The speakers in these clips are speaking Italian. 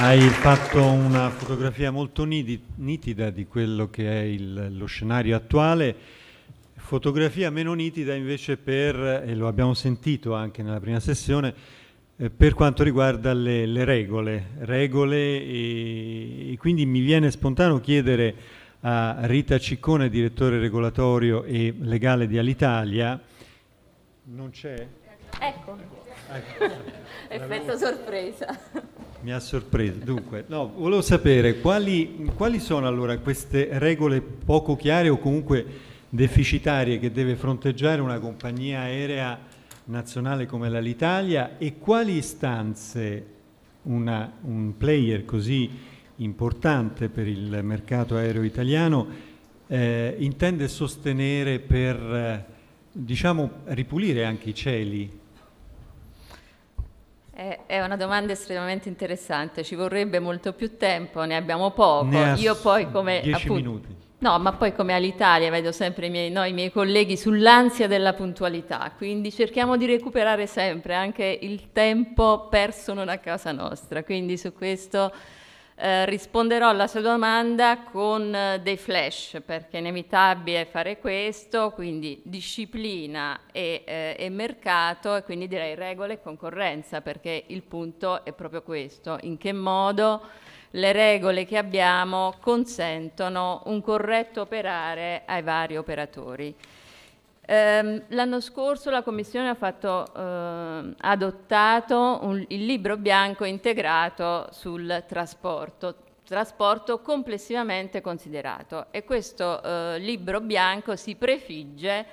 Hai fatto una fotografia molto nitida di quello che è il, lo scenario attuale, fotografia meno nitida invece per, e lo abbiamo sentito anche nella prima sessione, eh, per quanto riguarda le, le regole, regole e, e quindi mi viene spontaneo chiedere a Rita Ciccone, direttore regolatorio e legale di Alitalia, non c'è? Ecco, ecco. effetto sorpresa. Mi ha sorpreso. Dunque, no, volevo sapere quali, quali, sono allora queste regole poco chiare o comunque deficitarie che deve fronteggiare una compagnia aerea nazionale come l'Alitalia e quali istanze una, un player così importante per il mercato aereo italiano eh, intende sostenere per eh, diciamo, ripulire anche i cieli è una domanda estremamente interessante, ci vorrebbe molto più tempo, ne abbiamo poco. Ne Io poi come... 10 appunto, minuti. No, ma poi come all'Italia vedo sempre i miei, no, i miei colleghi sull'ansia della puntualità, quindi cerchiamo di recuperare sempre anche il tempo perso non a casa nostra, quindi su questo eh, risponderò alla sua domanda con eh, dei flash perché è inevitabile fare questo, quindi disciplina e, eh, e mercato e quindi direi regole e concorrenza perché il punto è proprio questo, in che modo le regole che abbiamo consentono un corretto operare ai vari operatori. Ehm, l'anno scorso la Commissione ha, fatto, eh, adottato un, il libro bianco integrato sul trasporto, trasporto complessivamente considerato e questo eh, libro bianco si prefigge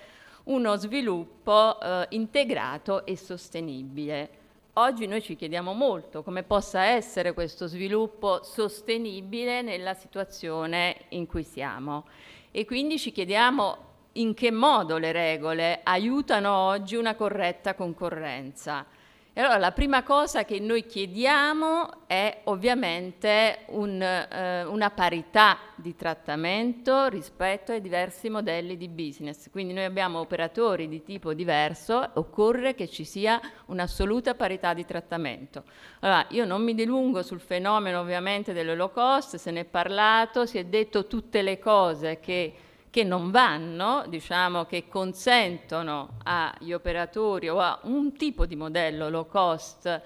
uno sviluppo eh, integrato e sostenibile. Oggi noi ci chiediamo molto come possa essere questo sviluppo sostenibile nella situazione in cui siamo e quindi ci chiediamo in che modo le regole aiutano oggi una corretta concorrenza. E allora la prima cosa che noi chiediamo è ovviamente un, eh, una parità di trattamento rispetto ai diversi modelli di business. Quindi noi abbiamo operatori di tipo diverso, occorre che ci sia un'assoluta parità di trattamento. Allora, io non mi dilungo sul fenomeno ovviamente dell'Holocaust, se ne è parlato, si è detto tutte le cose che che non vanno, diciamo, che consentono agli operatori o a un tipo di modello low cost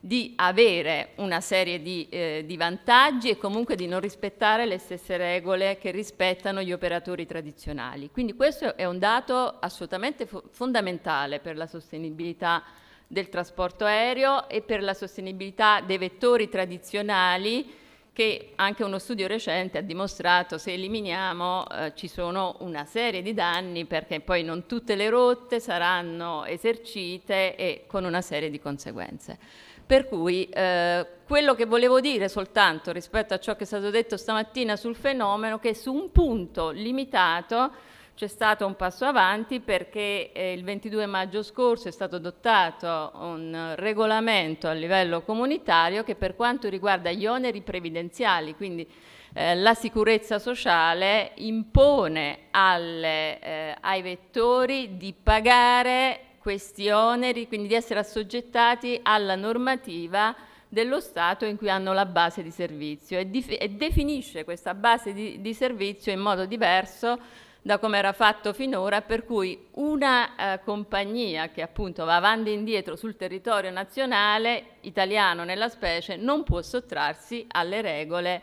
di avere una serie di, eh, di, vantaggi e comunque di non rispettare le stesse regole che rispettano gli operatori tradizionali. Quindi questo è un dato assolutamente fo fondamentale per la sostenibilità del trasporto aereo e per la sostenibilità dei vettori tradizionali che anche uno studio recente ha dimostrato se eliminiamo eh, ci sono una serie di danni perché poi non tutte le rotte saranno esercite e con una serie di conseguenze. Per cui eh, quello che volevo dire soltanto rispetto a ciò che è stato detto stamattina sul fenomeno che su un punto limitato c'è stato un passo avanti perché eh, il 22 maggio scorso è stato adottato un regolamento a livello comunitario che per quanto riguarda gli oneri previdenziali, quindi eh, la sicurezza sociale, impone alle, eh, ai vettori di pagare questi oneri, quindi di essere assoggettati alla normativa dello Stato in cui hanno la base di servizio e, e definisce questa base di, di servizio in modo diverso da come era fatto finora, per cui una eh, compagnia che appunto va avanti e indietro sul territorio nazionale, italiano nella specie, non può sottrarsi alle regole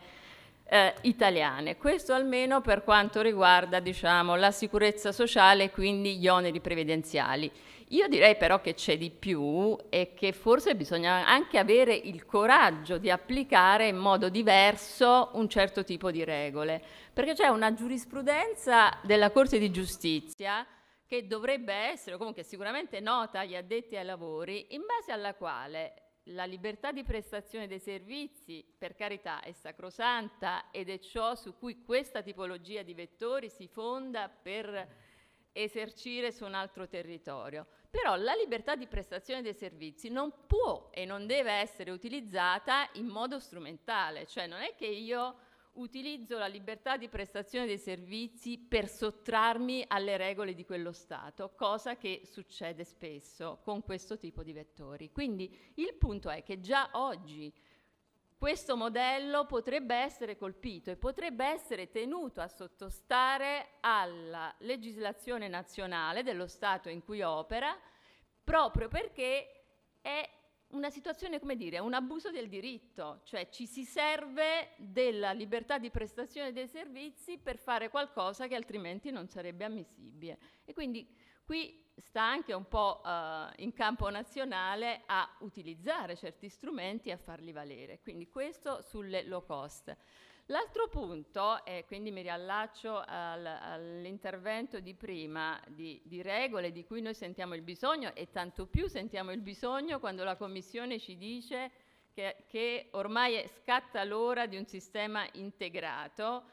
eh, italiane. Questo almeno per quanto riguarda diciamo, la sicurezza sociale e quindi gli oneri previdenziali. Io direi però che c'è di più e che forse bisogna anche avere il coraggio di applicare in modo diverso un certo tipo di regole, perché c'è una giurisprudenza della Corte di Giustizia che dovrebbe essere, comunque sicuramente nota agli addetti ai lavori, in base alla quale la libertà di prestazione dei servizi, per carità, è sacrosanta ed è ciò su cui questa tipologia di vettori si fonda per esercire su un altro territorio. Però la libertà di prestazione dei servizi non può e non deve essere utilizzata in modo strumentale, cioè non è che io utilizzo la libertà di prestazione dei servizi per sottrarmi alle regole di quello Stato, cosa che succede spesso con questo tipo di vettori. Quindi il punto è che già oggi questo modello potrebbe essere colpito e potrebbe essere tenuto a sottostare alla legislazione nazionale dello Stato in cui opera, proprio perché è una situazione, come dire, un abuso del diritto, cioè ci si serve della libertà di prestazione dei servizi per fare qualcosa che altrimenti non sarebbe ammissibile. E quindi Qui sta anche un po' eh, in campo nazionale a utilizzare certi strumenti e a farli valere, quindi questo sulle low cost. L'altro punto, e quindi mi riallaccio al, all'intervento di prima, di, di, regole di cui noi sentiamo il bisogno e tanto più sentiamo il bisogno quando la Commissione ci dice che, che ormai scatta l'ora di un sistema integrato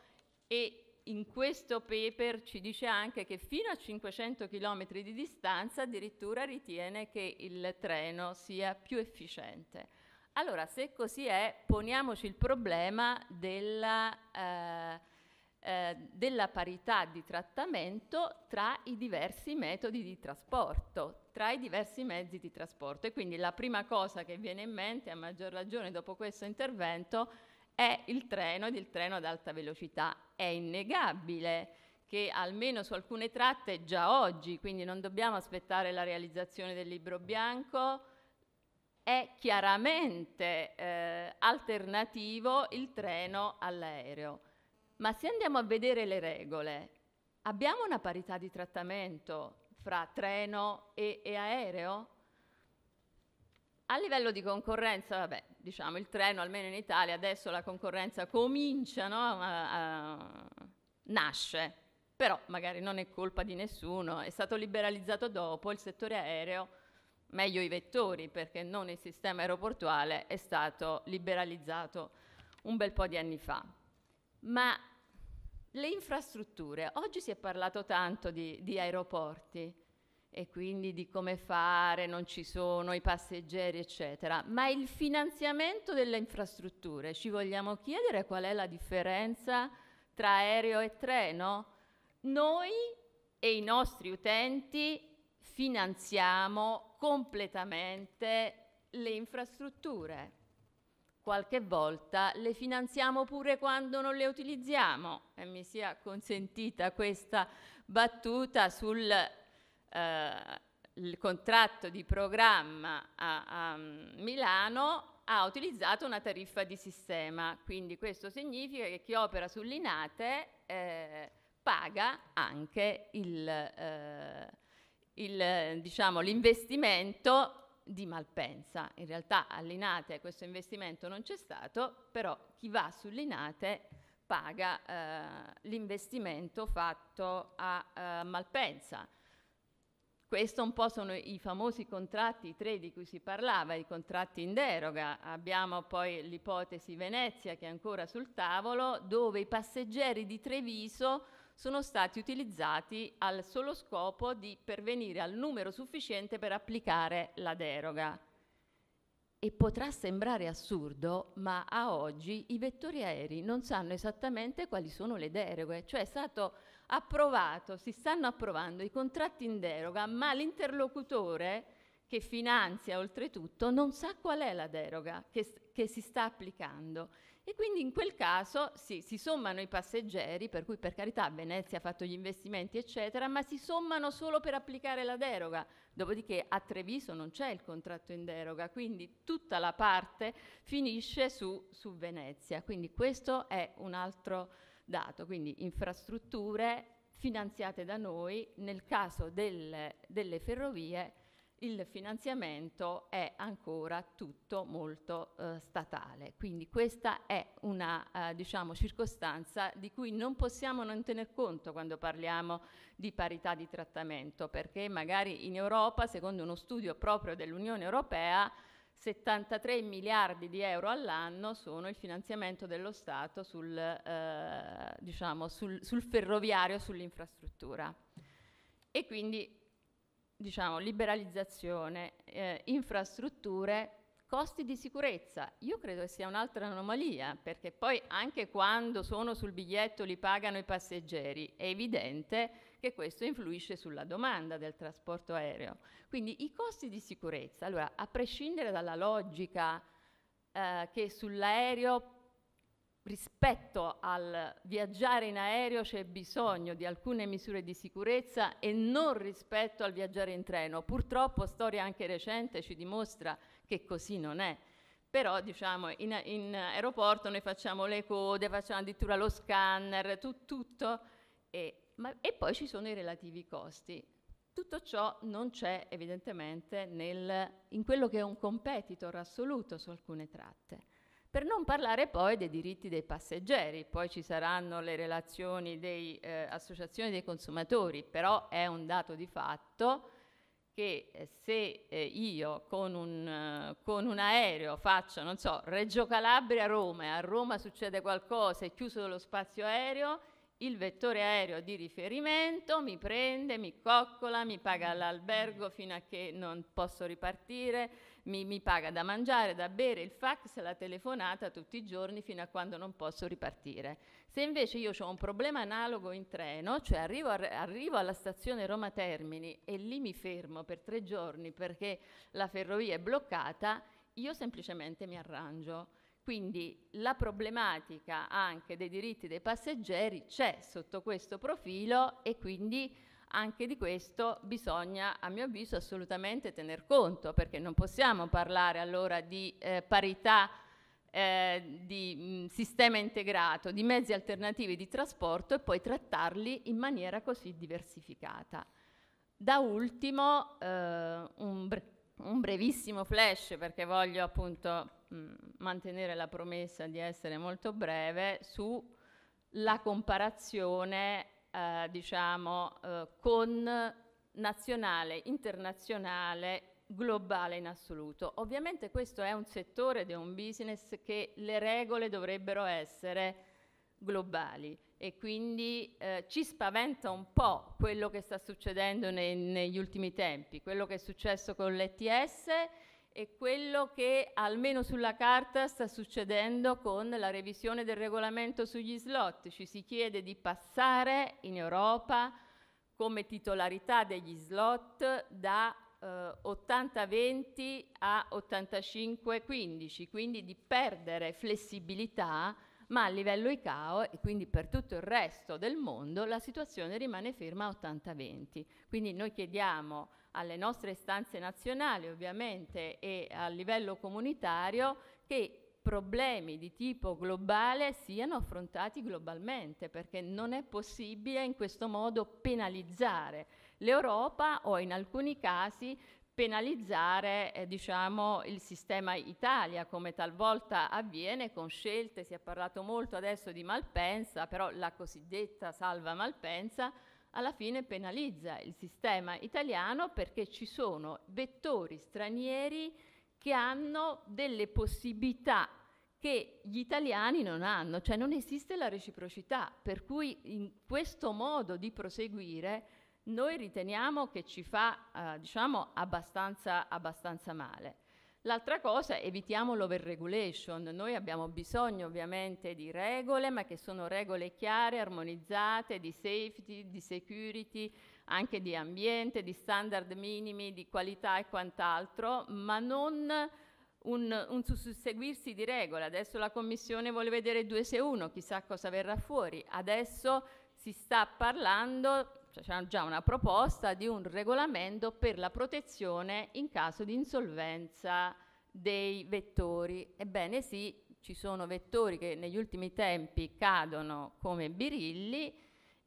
e in questo paper ci dice anche che fino a 500 km di distanza addirittura ritiene che il treno sia più efficiente. Allora, se così è, poniamoci il problema della, eh, eh, della parità di trattamento tra i diversi metodi di trasporto, tra i diversi mezzi di trasporto. E quindi la prima cosa che viene in mente, a maggior ragione dopo questo intervento, è è il treno ed il treno ad alta velocità. È innegabile che almeno su alcune tratte già oggi, quindi non dobbiamo aspettare la realizzazione del libro bianco, è chiaramente eh, alternativo il treno all'aereo. Ma se andiamo a vedere le regole, abbiamo una parità di trattamento fra treno e, e aereo? A livello di concorrenza, vabbè, diciamo il treno, almeno in Italia, adesso la concorrenza comincia, no? a, a, nasce, però magari non è colpa di nessuno, è stato liberalizzato dopo il settore aereo, meglio i vettori, perché non il sistema aeroportuale è stato liberalizzato un bel po' di anni fa. Ma le infrastrutture, oggi si è parlato tanto di, di aeroporti, e quindi di come fare, non ci sono i passeggeri, eccetera. Ma il finanziamento delle infrastrutture, ci vogliamo chiedere qual è la differenza tra aereo e treno? Noi e i nostri utenti finanziamo completamente le infrastrutture. Qualche volta le finanziamo pure quando non le utilizziamo e mi sia consentita questa battuta sul eh, il contratto di programma a, a mm, Milano ha utilizzato una tariffa di sistema, quindi questo significa che chi opera sull'INATE eh, paga anche il, eh, diciamo, l'investimento di Malpensa. In realtà all'Inate questo investimento non c'è stato, però chi va sull'Inate paga eh, l'investimento fatto a eh, Malpensa. Questo un po' sono i famosi contratti, i tre di cui si parlava, i contratti in deroga. Abbiamo poi l'ipotesi Venezia che è ancora sul tavolo, dove i passeggeri di Treviso sono stati utilizzati al solo scopo di pervenire al numero sufficiente per applicare la deroga. E potrà sembrare assurdo, ma a oggi i vettori aerei non sanno esattamente quali sono le deroghe, cioè è stato approvato, si stanno approvando i contratti in deroga, ma l'interlocutore che finanzia oltretutto non sa qual è la deroga che, che si sta applicando. E quindi in quel caso sì, si sommano i passeggeri, per cui per carità Venezia ha fatto gli investimenti eccetera, ma si sommano solo per applicare la deroga. Dopodiché a Treviso non c'è il contratto in deroga, quindi tutta la parte finisce su, su Venezia. Quindi questo è un altro dato, quindi infrastrutture finanziate da noi, nel caso del, delle ferrovie il finanziamento è ancora tutto molto eh, statale, quindi questa è una eh, diciamo, circostanza di cui non possiamo non tener conto quando parliamo di parità di trattamento, perché magari in Europa, secondo uno studio proprio dell'Unione Europea, 73 miliardi di euro all'anno sono il finanziamento dello Stato sul, eh, diciamo, sul, sul ferroviario, sull'infrastruttura. E quindi diciamo, liberalizzazione, eh, infrastrutture Costi di sicurezza, io credo che sia un'altra anomalia, perché poi anche quando sono sul biglietto li pagano i passeggeri, è evidente che questo influisce sulla domanda del trasporto aereo. Quindi i costi di sicurezza, allora, a prescindere dalla logica eh, che sull'aereo rispetto al viaggiare in aereo c'è bisogno di alcune misure di sicurezza e non rispetto al viaggiare in treno. Purtroppo storia anche recente ci dimostra che così non è. Però diciamo, in, in aeroporto noi facciamo le code, facciamo addirittura lo scanner, tu, tutto, e, ma, e poi ci sono i relativi costi. Tutto ciò non c'è evidentemente nel, in quello che è un competitor assoluto su alcune tratte. Per non parlare poi dei diritti dei passeggeri, poi ci saranno le relazioni delle eh, associazioni dei consumatori, però è un dato di fatto che eh, se eh, io con un, eh, con un, aereo faccio, non so, Reggio Calabria a Roma e a Roma succede qualcosa, è chiuso lo spazio aereo, il vettore aereo di riferimento mi prende, mi coccola, mi paga l'albergo fino a che non posso ripartire, mi, mi paga da mangiare, da bere, il fax, la telefonata tutti i giorni fino a quando non posso ripartire. Se invece io ho un problema analogo in treno, cioè arrivo, a, arrivo alla stazione Roma Termini e lì mi fermo per tre giorni perché la ferrovia è bloccata, io semplicemente mi arrangio. Quindi la problematica anche dei diritti dei passeggeri c'è sotto questo profilo e quindi anche di questo bisogna, a mio avviso, assolutamente tener conto, perché non possiamo parlare allora di eh, parità eh, di mh, mm, sistema integrato, di mezzi alternativi di trasporto e poi trattarli in maniera così diversificata. Da ultimo eh, un, bre un, brevissimo flash perché voglio appunto mh, mm, mantenere la promessa di essere molto breve sulla comparazione eh, diciamo, eh, con nazionale, internazionale, globale in assoluto. Ovviamente questo è un settore ed è un business che le regole dovrebbero essere globali e quindi eh, ci spaventa un po' quello che sta succedendo nei, negli ultimi tempi, quello che è successo con l'ETS è quello che almeno sulla carta sta succedendo con la revisione del regolamento sugli slot. Ci si chiede di passare in Europa come titolarità degli slot da eh, 80-20 a 85-15, quindi di perdere flessibilità, ma a livello ICAO e quindi per tutto il resto del mondo la situazione rimane ferma a 80-20. Quindi noi chiediamo alle nostre istanze nazionali ovviamente e a livello comunitario che problemi di tipo globale siano affrontati globalmente, perché non è possibile in questo modo penalizzare l'Europa o in alcuni casi penalizzare eh, diciamo, il sistema Italia, come talvolta avviene con scelte, si è parlato molto adesso di Malpensa, però la cosiddetta salva Malpensa alla fine penalizza il sistema italiano perché ci sono vettori stranieri che hanno delle possibilità che gli italiani non hanno, cioè non esiste la reciprocità, per cui in questo modo di proseguire noi riteniamo che ci fa eh, diciamo abbastanza, abbastanza male. L'altra cosa, evitiamo l'overregulation. Noi abbiamo bisogno ovviamente di regole, ma che sono regole chiare, armonizzate, di safety, di security, anche di ambiente, di standard minimi, di qualità e quant'altro, ma non un, un susseguirsi di regole. Adesso la Commissione vuole vedere 2 se uno, chissà cosa verrà fuori. Adesso si sta parlando Esatto, c'era già una proposta di un regolamento per la protezione in caso di insolvenza dei vettori. Ebbene sì, ci sono vettori che negli ultimi tempi cadono come birilli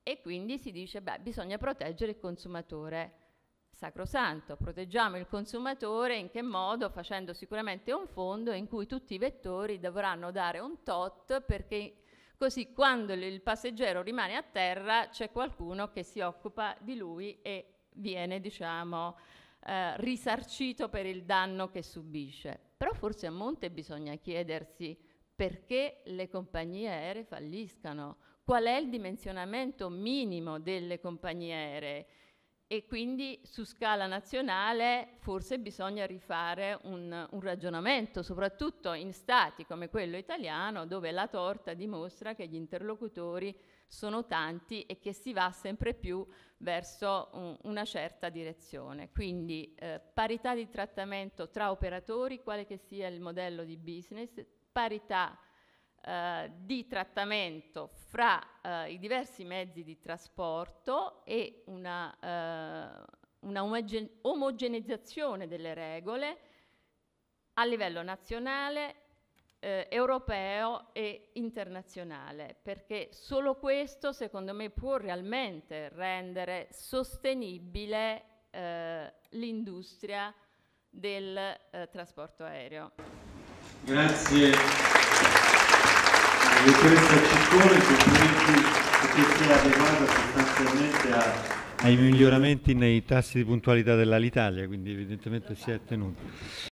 e quindi si dice beh, bisogna proteggere il consumatore sacrosanto. Proteggiamo il consumatore in che modo? Facendo sicuramente un fondo in cui tutti i vettori dovranno dare un tot perché così quando il passeggero rimane a terra c'è qualcuno che si occupa di lui e viene, diciamo, eh, risarcito per il danno che subisce. Però forse a monte bisogna chiedersi perché le compagnie aeree falliscano, qual è il dimensionamento minimo delle compagnie aeree e quindi su scala nazionale forse bisogna rifare un, un, ragionamento, soprattutto in stati come quello italiano dove la torta dimostra che gli interlocutori sono tanti e che si va sempre più verso un, una certa direzione. Quindi eh, parità di trattamento tra operatori, quale che sia il modello di business, parità eh, di trattamento fra eh, i diversi mezzi di trasporto e una, eh, una omogeneizzazione delle regole a livello nazionale, eh, europeo e internazionale, perché solo questo secondo me può realmente rendere sostenibile eh, l'industria del eh, trasporto aereo. Grazie dottoressa Ciccone, complimenti perché si è adeguata sostanzialmente a... ai miglioramenti nei tassi di puntualità dell'Alitalia, quindi evidentemente si è tenuto.